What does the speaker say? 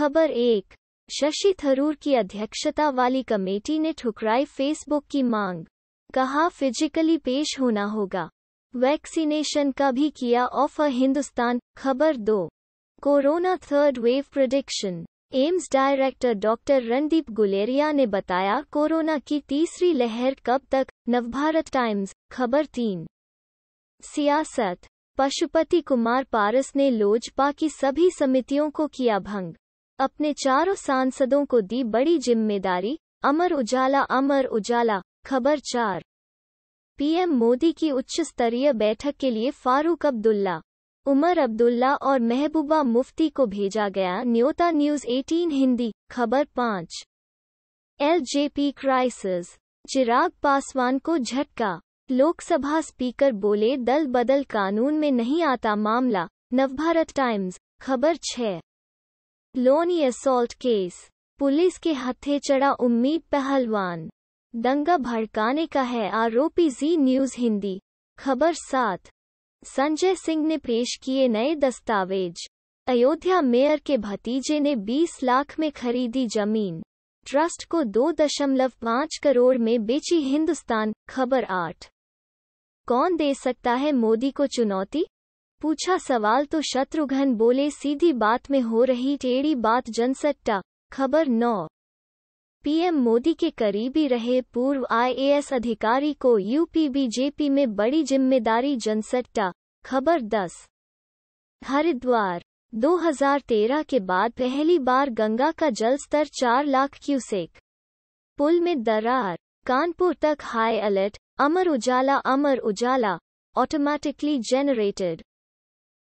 खबर एक शशि थरूर की अध्यक्षता वाली कमेटी ने ठुकराई फेसबुक की मांग कहा फिजिकली पेश होना होगा वैक्सीनेशन का भी किया ऑफर हिंदुस्तान खबर दो corona third wave prediction AIIMS director doctor Randeep Guleria ने बताया कोरोना की तीसरी लहर कब तक नवभारत टाइम्स खबर तीन सियासत पशुपति कुमार पारस ने लोजपा की सभी समितियों को किया भंग अपने चारों सांसदों को दी बड़ी जिम्मेदारी अमर उजाला अमर उजाला खबर चार पीएम मोदी की उच्च स्तरीय बैठक के लिए फारूक अब्दुल्ला उमर अब्दुल्ला और महबूबा मुफ्ती को भेजा गया न्योता न्यूज 18 हिंदी खबर पाँच एलजेपी क्राइसिस चिराग पासवान को झटका लोकसभा स्पीकर बोले दल बदल कानून में नहीं आता मामला नवभारत टाइम्स खबर छः लोनी असोल्ट केस पुलिस के हत्थे चढ़ा उम्मीद पहलवान दंगा भड़काने का है आरोपी जी न्यूज हिंदी खबर सात संजय सिंह ने पेश किए नए दस्तावेज अयोध्या मेयर के भतीजे ने 20 लाख में खरीदी जमीन ट्रस्ट को 2.5 करोड़ में बेची हिंदुस्तान खबर आठ कौन दे सकता है मोदी को चुनौती पूछा सवाल तो शत्रुघ्न बोले सीधी बात में हो रही टेढ़ी बात जनसट्टा खबर नौ पीएम मोदी के करीबी रहे पूर्व आईएएस अधिकारी को यूपी बीजेपी में बड़ी जिम्मेदारी जनसट्टा खबर दस हरिद्वार 2013 के बाद पहली बार गंगा का जलस्तर चार 4 लाख क्यूसेक पुल में दरार कानपुर तक high alert Amar Ujala Amar Ujala automatically generated